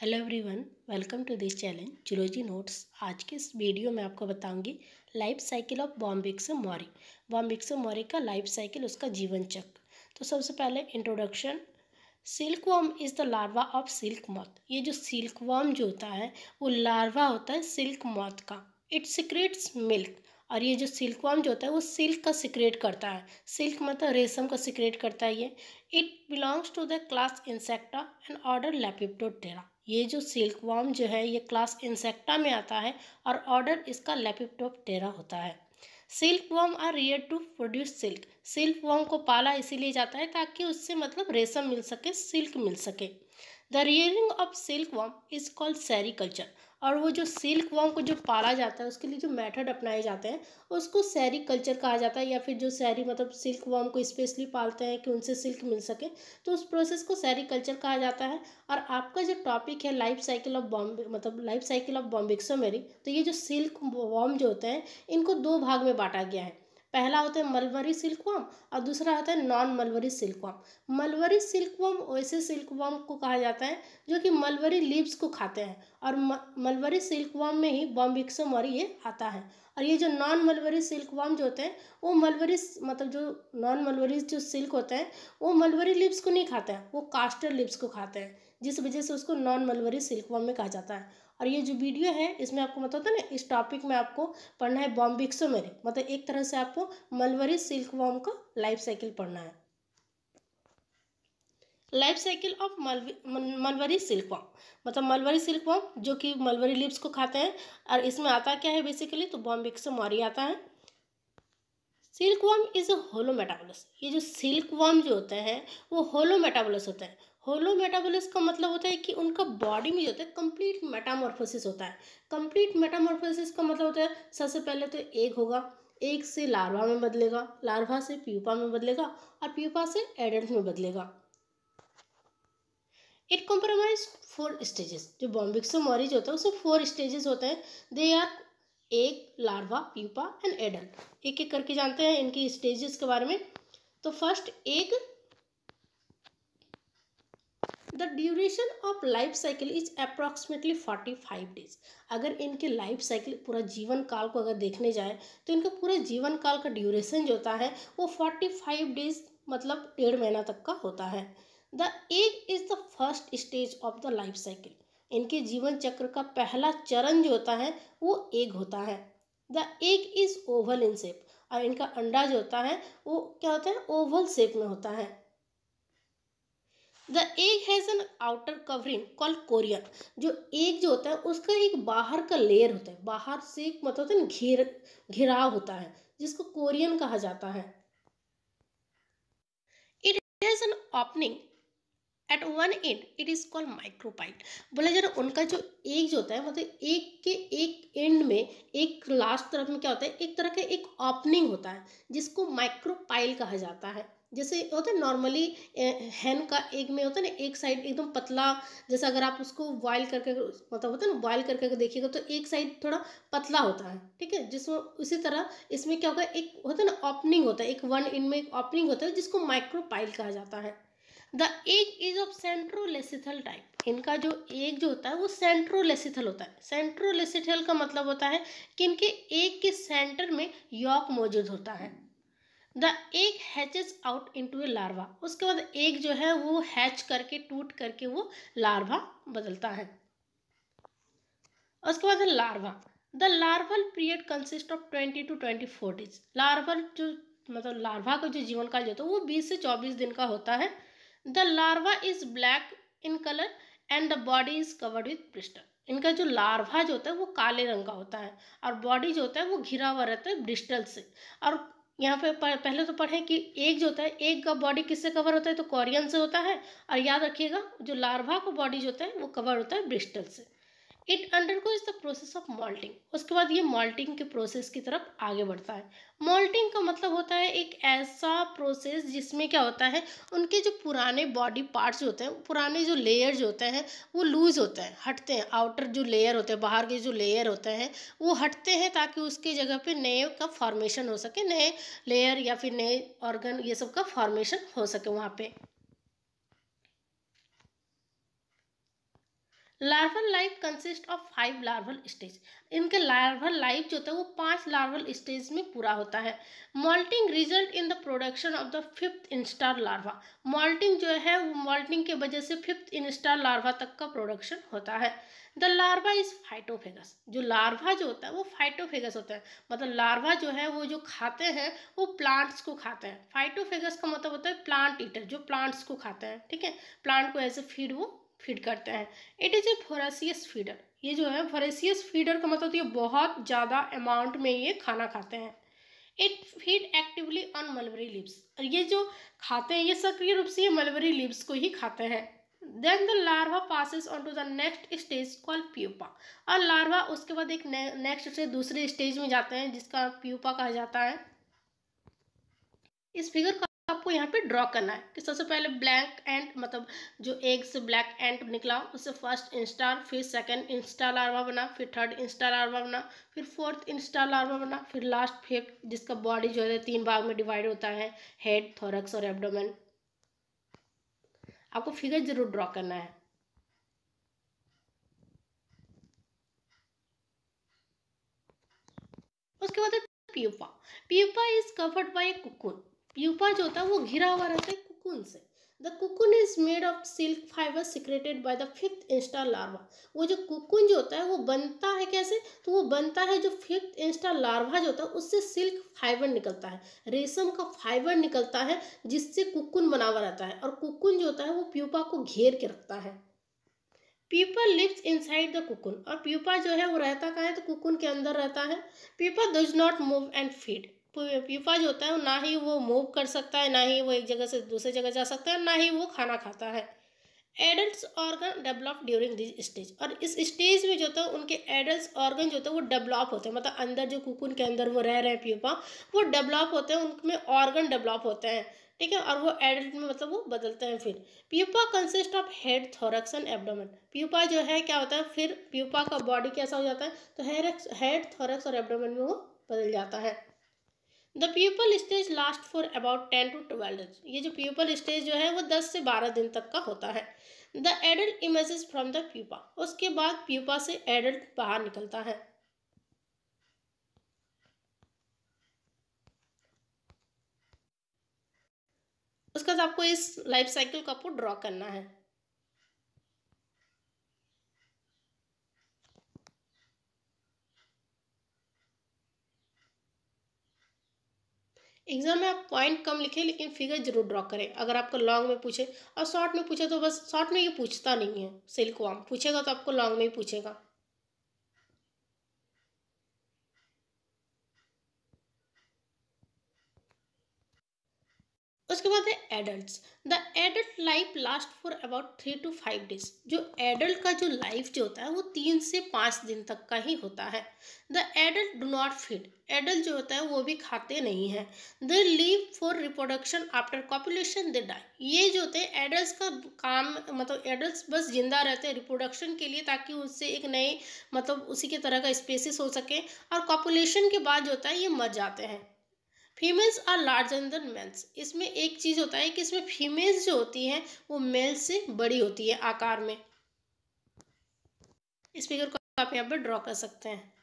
hello everyone welcome to this challenge zoology notes आज के इस वीडियो में आपको बताऊंगी life cycle of Bombyx mori Bombyx mori का लाइफ साइकिल उसका जीवन चक्र तो सबसे पहले introduction silkworm is the larva of silk moth ये जो सिल्क वॉम जो होता है वो लार्वा होता है सिल्क मौत का इट सिक्रेट्स मिल्क और ये जो सिल्क वॉम जो होता है वो सिल्क का सिक्रेट करता है सिल्क मतलब रेशम का सिक्रेट करता है ये it belongs to the class Insecta and order Lepidoptera ये जो सिल्क वाम जो है ये क्लास इंसेक्टा में आता है और ऑर्डर इसका लेपिटॉप टेरा होता है silkworm are rear to produce silk silkworm को पाला इसीलिए जाता है ताकि उससे मतलब रेशम मिल सके सिल्क मिल सके the rearing of silkworm is called sericulture और वो जो सिल्क वॉम को जो पाला जाता है उसके लिए जो मेथड अपनाए जाते हैं उसको सैरी कल्चर कहा जाता है या फिर जो सैरी मतलब सिल्क वॉम को स्पेशली पालते हैं कि उनसे सिल्क मिल सके तो उस प्रोसेस को सैरी कल्चर कहा जाता है और आपका जो टॉपिक है लाइफ साइकिल ऑफ बॉम्बे मतलब लाइफ साइकिल ऑफ बॉम्बिक्सो मेरी तो ये जो सिल्क वॉम जो होते हैं इनको दो भाग में बांटा गया है पहला होता है मलवरी सिल्कवम और दूसरा होता है नॉन मलवरी सिल्कवम मलवरी सिल्कवम वैसे सिल्कवम को कहा जाता है जो कि मलवरी लीव्स को खाते हैं और मलवरी सिल्कवम में ही बॉम्बिक्सो और ये आता है और ये जो नॉन मलवरी सिल्कवम जो होते हैं वो मलवरी मतलब जो नॉन मलवरी जो सिल्क होते हैं वो मलवरी लिप्स को नहीं खाते हैं वो कास्टर लिप्स को खाते हैं जिस वजह से उसको नॉन मलवरी सिल्कवम में कहा जाता है और ये जो वीडियो है इसमें आपको मतलब ना इस टॉपिक में आपको पढ़ना है बॉम्बिक्सो मेरे मतलब एक तरह से आपको मलवरी सिल्क वॉम का लाइफ साइकिल पढ़ना है life cycle of mulberry silkworm मतलब मलवरी सिल्क वॉम जो कि मलवरी लिप्स को खाते हैं और इसमें आता क्या है बेसिकली तो बॉम्बिक्सो मॉरी आता है silkworm is a holometabolous ये जो सिल्क वॉम जो होते हैं वो होलो मेटाबोलस होते हैं होलो मेटाबोलिस का मतलब होता है कि उनका बॉडी में जो होता है कंप्लीट मेटामॉर्फोसिस होता है कंप्लीट मेटामॉर्फोसिस का मतलब होता है सबसे पहले तो एक होगा एक से लार्वा में बदलेगा लार्वा से प्यूपा में बदलेगा और प्यूपा से एडल्ट में बदलेगा इट कॉम्प्रोमाइज फोर स्टेजेस जो बॉम्बिक्स ऑरिज होता है उसमें फोर स्टेजेस होते हैं they are egg larva pupa and adult एक एक करके जानते हैं इनकी स्टेजेस के बारे में तो फर्स्ट एक the duration of life cycle is approximately forty five days अगर इनके लाइफ साइकिल पूरा जीवन काल को अगर देखने जाए तो इनका पूरा जीवन काल का ड्यूरेशन जो होता है वो फोर्टी फाइव डेज मतलब डेढ़ महीना तक का होता है the egg is the first stage of the life cycle इनके जीवन चक्र का पहला चरण जो होता है वो एग होता है the egg is oval in shape और इनका अंडा जो होता है वो क्या होता है ओवल शेप में होता है the egg has an outer covering call chorion जो एग जो होता है उसका एक बाहर का लेयर होता है बाहर से एक मतलब होता है घेर घेराव होता है जिसको कोरियन कहा जाता है it has an opening at one end it is called micropyle बोला जरा उनका जो एक जो होता है मतलब एक के एक एंड में एक लास्ट तरफ में क्या होता है एक तरह का एक ओपनिंग होता है जिसको माइक्रोपाइल कहा जाता है जैसे होता है नॉर्मली हैन का एग में होता है ना एक साइड एकदम पतला जैसे अगर आप उसको बॉयल करके मतलब होता है ना बॉयल करके देखिएगा तो एक साइड थोड़ा पतला होता है ठीक है जिसमें उसी तरह इसमें क्या होगा एक होता है ना ओपनिंग होता है एक वन इन में एक ओपनिंग होता है जिसको माइक्रोपाइल कहा जाता है the egg is of centrolecithal type इनका जो एक जो होता है वो सेंट्रोलेसिथल होता है सेंट्रोलेसिथल का मतलब होता है कि इनके एक के सेंटर में यॉक मौजूद होता है the egg hatches out into a larva उसके बाद एग जो है वो हैच करके टूट करके वो लार्वा बदलता है उसके बाद larva the larval period consist of twenty two twenty four days larval जो मतलब लार्वा का जो जीवन काल जो होता है वो बीस से चौबीस दिन का होता है the larva is black in colour and the body is covered with bristle इनका जो लार्वा जो होता है वो काले रंग का होता है और बॉडी जो होता है वो घिरा हुआ रहता है ब्रिस्टल से और यहाँ पे पहले तो पढ़ें कि एक जो होता है एक का बॉडी किससे कवर होता है तो कॉरियन से होता है और याद रखिएगा जो लार्वा का बॉडी जो होता है वो कवर होता है ब्रिस्टल से it undergoes the process of moulting उसके बाद ये मॉल्टिंग के प्रोसेस की तरफ आगे बढ़ता है मॉल्टिंग का मतलब होता है एक ऐसा प्रोसेस जिसमें क्या होता है उनके जो पुराने बॉडी पार्ट्स होते हैं पुराने जो लेयर्स होते हैं वो लूज़ होते हैं हटते हैं आउटर जो लेयर होते हैं बाहर के जो लेयर होते हैं वो हटते हैं ताकि उसकी जगह पर नए का फॉर्मेशन हो सके नए लेयर या फिर नए ऑर्गन ये सब का फॉर्मेशन हो सके वहाँ पर larval life consist of five larval stage इनके लार्वल लाइफ जो होता है वो पांच लार्वल स्टेज में पूरा होता है moulting result in the production of the fifth instar larva moulting जो है वो मॉल्टिंग के वजह से फिफ्थ इंस्टार लार्वा तक का प्रोडक्शन होता है द लार्वा इज फाइटोफेगस जो लार्वा जो होता है वो फाइटोफेगस होता है मतलब लार्वा जो है वो जो खाते हैं वो प्लांट्स को खाते हैं फाइटोफेगस का मतलब होता है प्लांट ईटर जो प्लांट्स को खाते हैं ठीक है प्लांट को एज ए फीड वो फीड करते हैं it is a voracious feeder ये जो है फोरेसियस फीडर का मतलब तो ये बहुत ज़्यादा अमाउंट में ये खाना खाते हैं it feed actively on mulberry leaves और ये जो खाते हैं ये सक्रिय रूप से ये मलबरी लिप्स को ही खाते हैं then the larva passes on to the next stage call pupa और लार्वा उसके बाद एक नेक्स्ट से दूसरे स्टेज में जाते हैं जिसका प्यूपा कहा जाता है इस फिगर का आपको यहाँ पे ड्रॉ करना है कि सबसे पहले ब्लैक एंड मतलब जो एक से ब्लैक एंड निकला उससे फर्स्ट इंस्टॉल फिर सेकंड इंस्टॉल आरवा बना फिर थर्ड इंस्टॉल आरवा बना फिर फोर्थ इंस्टॉल आरवा बना फिर लास्ट फिफ्थ जिसका बॉडी जो है तीन भाग में डिवाइड होता है हेड थोरक्स और एब्डोमेन आपको फिगर जरूर ड्रॉ करना है उसके बाद pupa pupa is covered by cocoon pupa जो होता है वो घिरा हुआ रहता है कुकुन से the cocoon is made of silk fibre secreted by the fifth instar larva वो जो कुकुन जो होता है वो बनता है कैसे तो वो बनता है जो फिफ्थ इंस्टा लार्वा जो होता है उससे सिल्क फाइबर निकलता है रेशम का फाइबर निकलता है जिससे कुकुन बना हुआ रहता है और कुकुन जो होता है वो प्यूपा को घेर के रखता है pupa lives side the cocoon और पीपा जो है वो रहता कहाँ है तो कुकुन के अंदर रहता है pupa does not move and feed जो होता है ना ही वो मूव कर सकता है ना ही वो एक जगह से दूसरी जगह जा सकता है ना ही वो खाना खाता है adult organ develop during this stage और इस स्टेज में जो होता है उनके एडल्ट ऑर्गन जो होते हैं वो डेवलप होते हैं मतलब अंदर जो कुकुन के अंदर वो रह रहे हैं प्यूपा वो डेवलप होते हैं उनमें ऑर्गन डेवलप होते हैं ठीक है और वो एडल्ट में मतलब वो बदलते हैं फिर pupa consist of head thorax and abdomen pupa जो है क्या होता है फिर प्यूपा का बॉडी कैसा हो जाता है तो हेड थोरक्स और एबडोमन में वो बदल जाता है the pupal stage last for about ten to twelve days ये जो प्यूपल स्टेज जो है वो दस से बारह दिन तक का होता है the adult emerge from the pupa उसके बाद प्यूपा से एडल्ट बाहर निकलता है उसके बाद आपको इस लाइफ साइकिल को आपको ड्रॉ करना है एग्जाम में आप पॉइंट कम लिखें लेकिन फिगर जरूर ड्रॉ करें अगर आपको लॉन्ग में पूछे और शॉर्ट में पूछे तो बस शॉर्ट में ये पूछता नहीं है सिल्क वाम पूछेगा तो आपको लॉन्ग में ही पूछेगा उसके बाद है adult the adult life last for about three to five days जो एडल्ट का जो लाइफ जो होता है वो तीन से पाँच दिन तक का ही होता है the adult do not feed adult जो होता है वो भी खाते नहीं हैं they live for reproduction after copulation they die ये जो होते हैं एडल्ट का काम मतलब एडल्ट बस जिंदा रहते हैं रिप्रोडक्शन के लिए ताकि उससे एक नए मतलब उसी के तरह का स्पेसिस हो सके और कॉपुलेशन के बाद जो होता है ये मर जाते हैं females are larger than males इसमें एक चीज़ होता है कि इसमें फीमेल्स जो होती हैं वो मेल से बड़ी होती है आकार में इस फिगर को आप यहाँ पर ड्रॉ कर सकते हैं